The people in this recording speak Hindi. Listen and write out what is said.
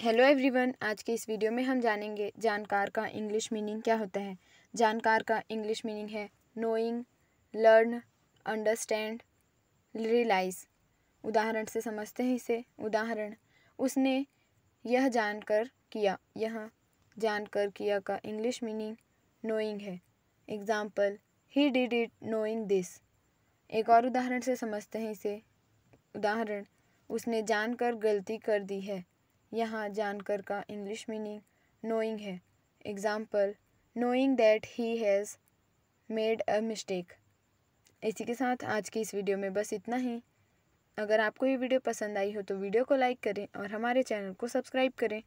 हेलो एवरीवन आज के इस वीडियो में हम जानेंगे जानकार का इंग्लिश मीनिंग क्या होता है जानकार का इंग्लिश मीनिंग है नोइंग लर्न अंडरस्टैंड रियलाइज उदाहरण से समझते हैं इसे उदाहरण उसने यह जानकर किया यह जानकर किया का इंग्लिश मीनिंग नोइंग है example he did it knowing this एक और उदाहरण से समझते हैं इसे उदाहरण उसने जानकर गलती कर दी है यहाँ जानकर का इंग्लिश मीनिंग नोइंग है example knowing that he has made a mistake इसी के साथ आज की इस वीडियो में बस इतना ही अगर आपको ये वीडियो पसंद आई हो तो वीडियो को लाइक करें और हमारे चैनल को सब्सक्राइब करें